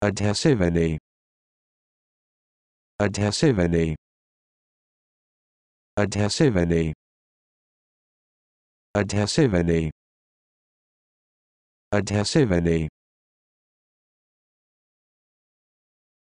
Adhesivity. Adhesivity. Adhesivity. Adhesivity. Adhesivity.